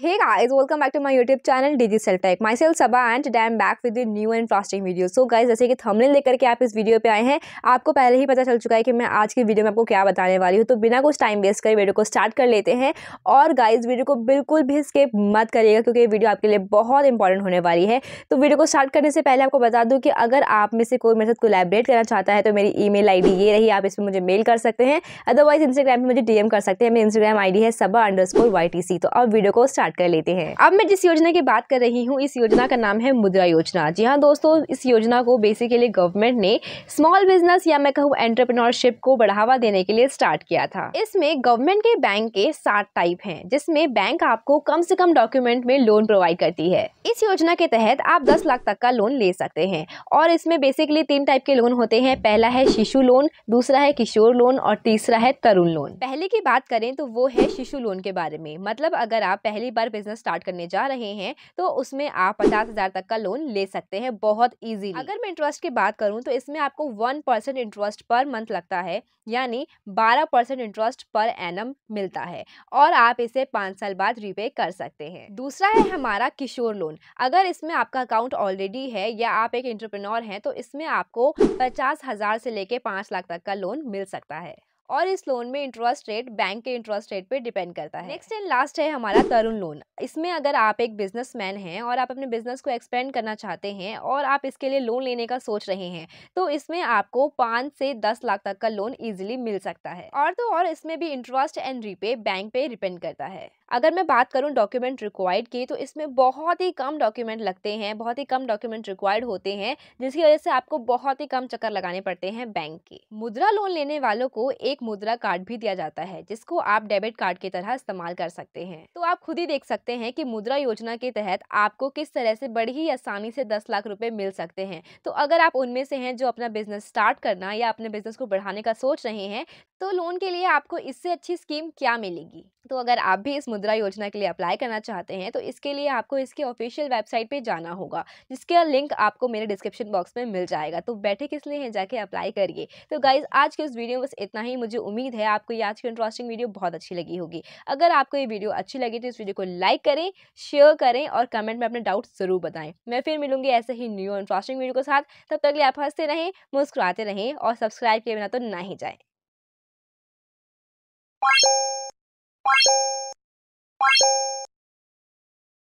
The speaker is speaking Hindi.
Hey guys, welcome back to my YouTube channel DG Self Tech. Myself Sabha and today I'm back with a new and interesting video. So guys, जैसे कि thumbnail लेकर के आप इस वीडियो पे आए हैं आपको पहले ही पता चल चुका है कि मैं आज की वीडियो में आपको क्या बताने वाली हूँ तो बिना कुछ टाइम वेस्ट करे वीडियो को स्टार्ट कर लेते हैं और गाइज वीडियो को बिल्कुल भी स्केप मत करिएगा क्योंकि वीडियो आपके लिए बहुत इंपॉर्टेंट होने वाली है तो वीडियो को स्टार्ट करने से पहले आपको बता दूँ कि अगर आप में से कोई मेरे साथ कोलेबरेट करना चाहता है तो मेरी ई मेल ये रही आप इसमें मुझे मेल कर सकते हैं अदरवाइज इंस्टाग्राम पर मुझे डी कर सकते हैं मेरी इंस्टाग्राम आई है सबा अंडर तो अब वीडियो को स्टार्ट स्टार्ट कर लेते हैं अब मैं जिस योजना की बात कर रही हूँ इस योजना का नाम है मुद्रा योजना जी हाँ दोस्तों इस योजना को बेसिकली गवर्नमेंट ने स्मॉल बिजनेस या मैं कहूँ एंटरप्रेन्योरशिप को बढ़ावा देने के लिए स्टार्ट किया था इसमें गवर्नमेंट के बैंक के सात टाइप है जिसमें बैंक आपको कम से कम डॉक्यूमेंट में लोन प्रोवाइड करती है इस योजना के तहत आप दस लाख तक का लोन ले सकते हैं और इसमें बेसिकली तीन टाइप के लोन होते हैं पहला है शिशु लोन दूसरा है किशोर लोन और तीसरा है तरुण लोन पहले की बात करें तो वो है शिशु लोन के बारे में मतलब अगर आप पहली बार बिजनेस स्टार्ट करने जा रहे हैं तो उसमें आप पचास हज़ार तक का लोन ले सकते हैं बहुत ईजी अगर मैं इंटरेस्ट की बात करूँ तो इसमें आपको one percent interest per month लगता है यानी बारह परसेंट इंटरेस्ट पर एन मिलता है और आप इसे पाँच साल बाद रीपे कर सकते हैं दूसरा है हमारा किशोर लोन अगर इसमें आपका अकाउंट ऑलरेडी है या आप एक इंटरप्रेन्योर हैं तो इसमें आपको पचास हज़ार से लेके पाँच लाख तक का लोन मिल सकता है और इस लोन में इंटरेस्ट रेट बैंक के इंटरेस्ट रेट पे डिपेंड करता है नेक्स्ट एंड लास्ट है हमारा तरुण लोन इसमें अगर आप एक बिजनेसमैन हैं और आप अपने बिजनेस को एक्सपेंड करना चाहते हैं और आप इसके लिए लोन लेने का सोच रहे हैं तो इसमें आपको पाँच से दस लाख तक का लोन ईजिली मिल सकता है और तो और इसमें भी इंटरेस्ट एंड रीपे बैंक पे डिपेंड करता है अगर मैं बात करूं डॉक्यूमेंट रिक्वायर्ड की तो इसमें बहुत ही कम डॉक्यूमेंट लगते हैं बहुत ही कम डॉक्यूमेंट रिक्वायर्ड होते हैं जिसकी वजह से आपको बहुत ही कम चक्कर लगाने पड़ते हैं बैंक के मुद्रा लोन लेने वालों को एक एक मुद्रा कार्ड भी दिया जाता है जिसको आप डेबिट कार्ड की तरह इस्तेमाल कर सकते हैं तो आप खुद ही देख सकते हैं कि मुद्रा योजना के तहत आपको किस तरह से बड़ी ही आसानी से दस लाख रुपए मिल सकते हैं तो अगर आप उनमें से हैं जो अपना बिजनेस स्टार्ट करना या अपने बिजनेस को बढ़ाने का सोच रहे हैं तो लोन के लिए आपको इससे अच्छी स्कीम क्या मिलेगी तो अगर आप भी इस मुद्रा योजना के लिए अप्लाई करना चाहते हैं तो इसके लिए आपको इसके ऑफिशियल वेबसाइट पे जाना होगा जिसका लिंक आपको मेरे डिस्क्रिप्शन बॉक्स में मिल जाएगा तो बैठे किस लिए हैं जाके अप्लाई करिए तो गाइज आज की इस वीडियो में बस इतना ही मुझे उम्मीद है आपको ये आज की इंटरेस्टिंग वीडियो बहुत अच्छी लगी होगी अगर आपको ये वीडियो अच्छी लगी तो इस वीडियो को लाइक करें शेयर करें और कमेंट में अपने डाउट्स ज़रूर बताएं मैं फिर मिलूंगी ऐसे ही न्यू इंटरेस्टिंग वीडियो के साथ तब तक आप हंसते रहें मुस्कुराते रहें और सब्सक्राइब किए बिना तो ना ही जाए Bye.